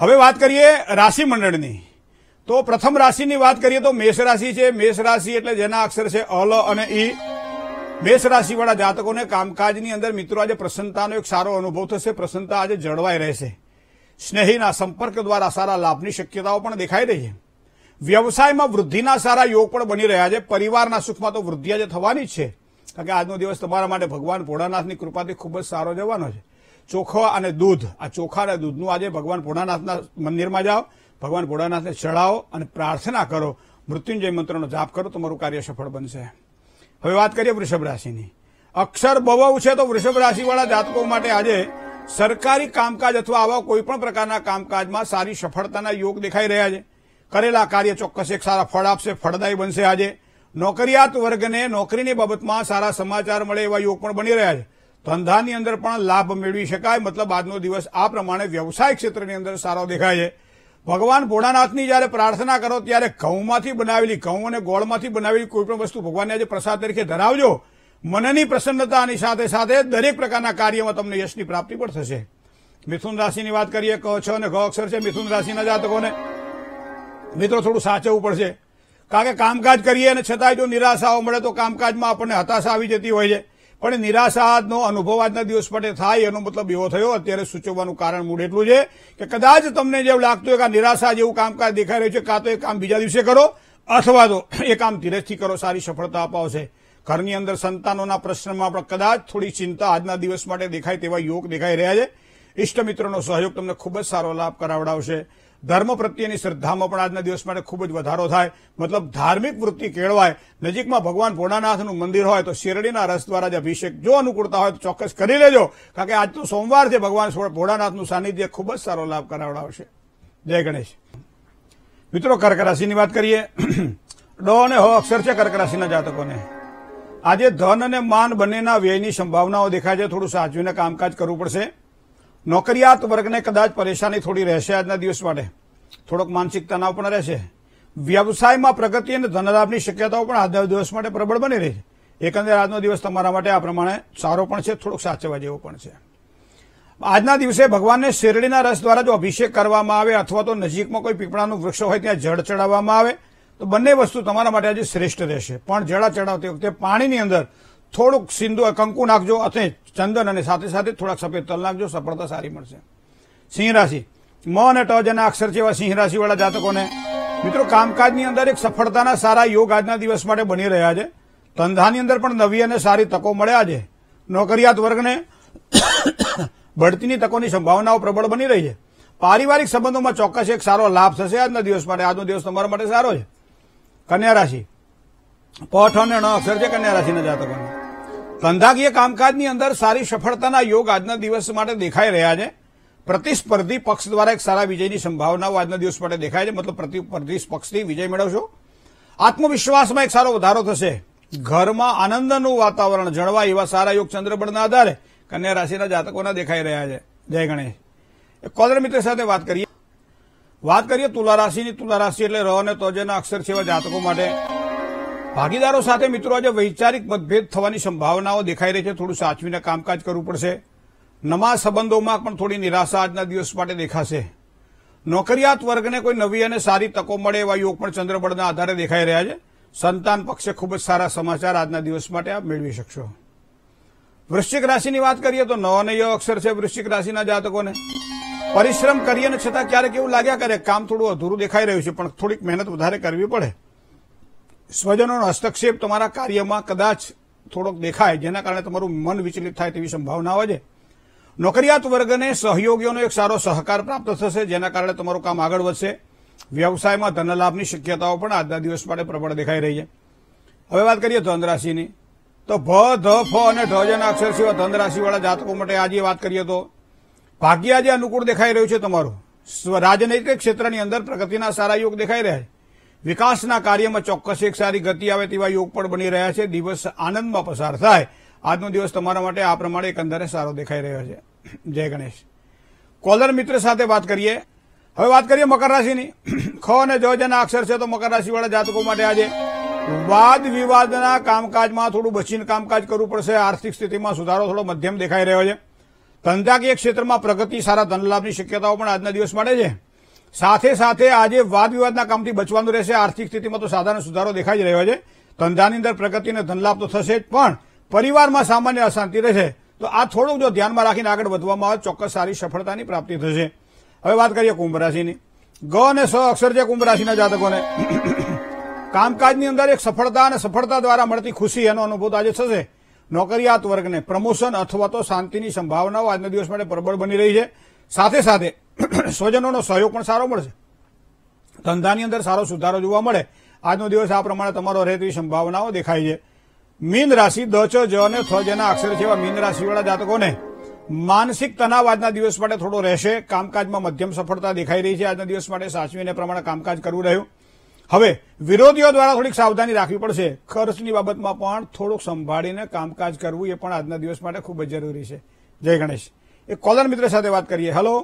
હવે વાત કરીએ રાશિ મંડળની તો પ્રથમ રાશિની વાત કરીએ તો મેષ રાશિ છે મેષ રાશિ એટલે જેના અક્ષર છે અલ અને ઈ મેષ રાશિવાળા જાતકોને કામકાજની અંદર મિત્રો આજે પ્રસન્નતાનો એક સારો અનુભવ થશે પ્રસન્નતા આજે જળવાઈ રહેશે સ્નેહીના સંપર્ક દ્વારા સારા લાભની શક્યતાઓ પણ દેખાઈ રહી છે વ્યવસાયમાં વૃદ્ધિના સારા યોગ પણ બની રહ્યા છે પરિવારના સુખમાં તો વૃદ્ધિ આજે થવાની જ છે કારણ કે આજનો દિવસ તમારા માટે ભગવાન ભોળાનાથની કૃપાથી ખૂબ જ સારો જવાનો છે ચોખા અને દૂધ આ ચોખા અને દૂધનું આજે ભગવાન ભોળાનાથના મંદિરમાં જાઓ ભગવાન ભોળાનાથને ચઢાવો અને પ્રાર્થના કરો મૃત્યુંજય મંત્રનો જાપ કરો તમારું કાર્ય સફળ બનશે હવે વાત કરીએ વૃષભ રાશિની અક્ષર ભવવ છે તો વૃષભ રાશિવાળા જાતકો માટે આજે સરકારી કામકાજ અથવા આવા કોઈપણ પ્રકારના કામકાજમાં સારી સફળતાના યોગ દેખાઈ રહ્યા છે કરેલા કાર્ય ચોક્કસ એક સારા ફળ આપશે ફળદાયી બનશે આજે નોકરિયાત વર્ગને નોકરીની બાબતમાં સારા સમાચાર મળે એવા યોગ પણ બની રહ્યા છે ધંધાની અંદર પણ લાભ મેળવી શકાય મતલબ આજનો દિવસ આ પ્રમાણે વ્યવસાય ક્ષેત્રની અંદર સારો દેખાય છે ભગવાન ભોળાનાથની જ્યારે પ્રાર્થના કરો ત્યારે ઘઉંમાંથી બનાવેલી ઘઉં અને ગોળમાંથી બનાવેલી કોઈપણ વસ્તુ ભગવાનને આજે પ્રસાદ તરીકે ધરાવજો મનની પ્રસન્નતાની સાથે સાથે દરેક પ્રકારના કાર્યમાં તમને યશની પ્રાપ્તિ પણ થશે મિથુન રાશિની વાત કરીએ ક છ અને ઘ અક્ષર છે મિથુન રાશિના જાતકોને મિત્રો થોડું સાચવવું પડશે કારણ કે કામકાજ કરીએ અને છતાંય જો નિરાશાઓ મળે તો કામકાજમાં આપણને હતાશા આવી જતી હોય છે પણ નિરાશાનો અનુભવ આજના દિવસ માટે થાય એનો મતલબ એવો થયો અત્યારે સૂચવવાનું કારણ મૂળ એટલું છે કે કદાચ તમને જેવું લાગતું હોય કે આ નિરાશા જેવું કામકાજ દેખાઈ રહ્યું છે કાં તો એ કામ બીજા દિવસે કરો અથવા તો એ કામ ધીરજથી કરો સારી સફળતા અપાવશે ઘરની અંદર સંતાનોના પ્રશ્નમાં પણ કદાચ થોડી ચિંતા આજના દિવસ માટે દેખાય તેવા યોગ દેખાઈ રહ્યા છે ઇષ્ટમિત્રોનો સહયોગ તમને ખૂબ જ સારો લાભ કરાવડાવશે ધર્મ પ્રત્યેની શ્રદ્ધામાં પણ આજના દિવસ માટે ખૂબ જ વધારો થાય મતલબ ધાર્મિક વૃત્તિ કેળવાય નજીકમાં ભગવાન ભોળાનાથનું મંદિર હોય તો શેરડીના રસ દ્વારા જે અભિષેક જો અનુકૂળતા હોય તો ચોક્કસ કરી લેજો કારણ કે આજ તો સોમવાર છે ભગવાન ભોળાનાથનું સાનિધ્ય ખૂબ જ સારો લાભ કરાવડાવશે જય ગણેશ મિત્રો કર્ક રાશિની વાત કરીએ ડો અને હો અક્ષર છે કર્ક રાશિના જાતકોને આજે ધન અને માન બંનેના વ્યયની સંભાવનાઓ દેખાય છે થોડું સાચવીને કામકાજ કરવું પડશે નોકરિયાત વર્ગને કદાચ પરેશાની થોડી રહેશે આજના દિવસ માટે થોડોક માનસિક તણાવ પણ રહેશે વ્યવસાયમાં પ્રગતિ અને ધનલાભની શક્યતાઓ પણ આજના દિવસ માટે પ્રબળ બની રહી છે એકંદરે આજનો દિવસ તમારા માટે આ પ્રમાણે સારો પણ છે થોડોક સાચવવા જેવો પણ છે આજના દિવસે ભગવાનને શેરડીના રસ દ્વારા જો અભિષેક કરવામાં આવે અથવા તો નજીકમાં કોઈ પીપળાનું વૃક્ષ હોય ત્યાં જળ ચડાવવામાં આવે તો બંને વસ્તુ તમારા માટે આજે શ્રેષ્ઠ રહેશે પણ જળા ચડાવતી વખતે પાણીની અંદર થોડુંક સિંધુ કંકુ નાખજો અને ચંદન અને સાથે સાથે થોડાક સફેદ તલ નાખજો સફળતા સારી મળશે સિંહ રાશિ મ અને ટજ અને અક્ષર છે એવા સિંહ રાશિવાળા જાતકોને મિત્રો કામકાજની અંદર એક સફળતાના સારા યોગ આજના દિવસ માટે બની રહ્યા છે ધંધાની અંદર પણ નવી અને સારી તકો મળ્યા છે નોકરિયાત વર્ગને બઢતીની તકોની સંભાવનાઓ પ્રબળ બની રહી છે પારિવારિક સંબંધોમાં ચોક્કસ એક સારો લાભ થશે આજના દિવસ માટે આજનો દિવસ તમારા માટે સારો છે કન્યા રાશિ પઠ અને અક્ષર છે કન્યા રાશિના જાતકોને ધંધાકીય કામકાજની અંદર સારી સફળતાના યોગ આજના દિવસ માટે દેખાઈ રહ્યા છે પ્રતિસ્પર્ધી પક્ષ દ્વારા એક સારા વિજયની સંભાવનાઓ આજના દિવસ માટે દેખાય છે મતલબ પ્રતિસ્પર્ધી પક્ષથી વિજય મેળવશો આત્મવિશ્વાસમાં એક સારો વધારો થશે ઘરમાં આનંદનું વાતાવરણ જળવાય એવા સારા યોગ ચંદ્રબળના આધારે કન્યા રાશિના જાતકોના દેખાઈ રહ્યા છે જય ગણેશ કોલર મિત્ર સાથે વાત કરીએ વાત કરીએ તુલા રાશિની તુલા રાશિ એટલે રહ અને તોજના અક્ષર છે એવા જાતકો માટે ભાગીદારો સાથે મિત્રો આજે વૈચારિક મતભેદ થવાની સંભાવનાઓ દેખાઈ રહી છે થોડું સાચવીને કામકાજ કરવું પડશે નવા સંબંધોમાં પણ થોડી નિરાશા આજના દિવસ માટે દેખાશે નોકરિયાત વર્ગને કોઈ નવી અને સારી તકો મળે એવા યોગ પણ ચંદ્રબળના આધારે દેખાઈ રહ્યા છે સંતાન પક્ષે ખૂબ જ સારા સમાચાર આજના દિવસ માટે આપ મેળવી શકશો વૃશ્ચિક રાશિની વાત કરીએ તો નવ અને અક્ષર છે વૃશ્ચિક રાશિના જાતકોને પરિશ્રમ કરીએ ને છતાં ક્યારેક એવું લાગ્યા કરે કામ થોડું અધૂરું દેખાઈ રહ્યું છે પણ થોડીક મહેનત વધારે કરવી પડે સ્વજનોનો હસ્તક્ષેપ તમારા કાર્યમાં કદાચ થોડોક દેખાય જેના કારણે તમારું મન વિચલિત થાય તેવી સંભાવનાઓ છે નોકરિયાત વર્ગને સહયોગીઓનો એક સારો સહકાર પ્રાપ્ત થશે જેના કારણે તમારું કામ આગળ વધશે વ્યવસાયમાં ધનલાભની શક્યતાઓ પણ આજના દિવસ માટે પ્રબળ દેખાઈ રહી છે હવે વાત કરીએ ધનરાશિની તો ભ ધ ફ અને ઢ જેના અક્ષર સિવાય ધનરાશિવાળા જાતકો માટે આજે વાત કરીએ તો ભાગ્ય આજે અનુકૂળ દેખાઈ રહ્યું છે તમારું રાજનૈતિક ક્ષેત્રની અંદર પ્રગતિના સારા યોગ દેખાઈ રહ્યા છે વિકાસના કાર્યમાં ચોક્કસ એક સારી ગતિ આવે તેવા યોગ પણ બની રહ્યા છે દિવસ આનંદમાં પસાર થાય આજનો દિવસ તમારા માટે આ પ્રમાણે એકંદરે સારો દેખાઈ રહ્યો છે જય ગણેશ કોલર મિત્ર સાથે વાત કરીએ હવે વાત કરીએ મકર રાશિની ખ અને જ અક્ષર છે તો મકર રાશિવાળા જાતકો માટે આજે વાદ વિવાદના કામકાજમાં થોડું બચીને કામકાજ કરવું પડશે આર્થિક સ્થિતિમાં સુધારો થોડો મધ્યમ દેખાઈ રહ્યો છે ધંધાકીય ક્ષેત્રમાં પ્રગતિ સારા ધનલાભની શક્યતાઓ પણ આજના દિવસ માટે છે સાથે સાથે આજે વાદ વિવાદના કામથી બચવાનું રહેશે આર્થિક સ્થિતિમાં તો સાધારણ સુધારો દેખાઈ જ રહ્યો છે ધંધાની અંદર પ્રગતિ અને ધનલાભ તો થશે જ પણ પરિવારમાં સામાન્ય અશાંતિ રહેશે તો આ થોડુંક જો ધ્યાનમાં રાખીને આગળ વધવામાં આવે ચોક્કસ સારી સફળતાની પ્રાપ્તિ થશે હવે વાત કરીએ કુંભ રાશિની ગ અને સ અક્ષર છે કુંભ રાશિના જાતકોને કામકાજની અંદર એક સફળતા અને સફળતા દ્વારા મળતી ખુશી એનો અનુભવ આજે થશે નોકરિયાત વર્ગને પ્રમોશન અથવા તો શાંતિની સંભાવનાઓ આજના દિવસ માટે પ્રબળ બની રહી છે સાથે સાથે સ્વજનોનો સહયોગ પણ સારો મળશે ધંધાની અંદર સારો સુધારો જોવા મળે આજનો દિવસ આ પ્રમાણે તમારો રહે તેવી સંભાવનાઓ દેખાય છે મીન રાશિ દ ચ જ અને થ જેના અક્ષર જેવા મીન રાશિવાળા જાતકોને માનસિક તનાવ આજના દિવસ માટે થોડો રહેશે કામકાજમાં મધ્યમ સફળતા દેખાઈ રહી છે આજના દિવસ માટે સાચવીને પ્રમાણે કામકાજ કરવું રહ્યું હવે વિરોધીઓ દ્વારા થોડીક સાવધાની રાખવી પડશે ખર્ચની બાબતમાં પણ થોડુંક સંભાળીને કામકાજ કરવું એ પણ આજના દિવસ માટે ખૂબ જ જરૂરી છે જય ગણેશ એક કોલર મિત્ર સાથે વાત કરીએ હેલો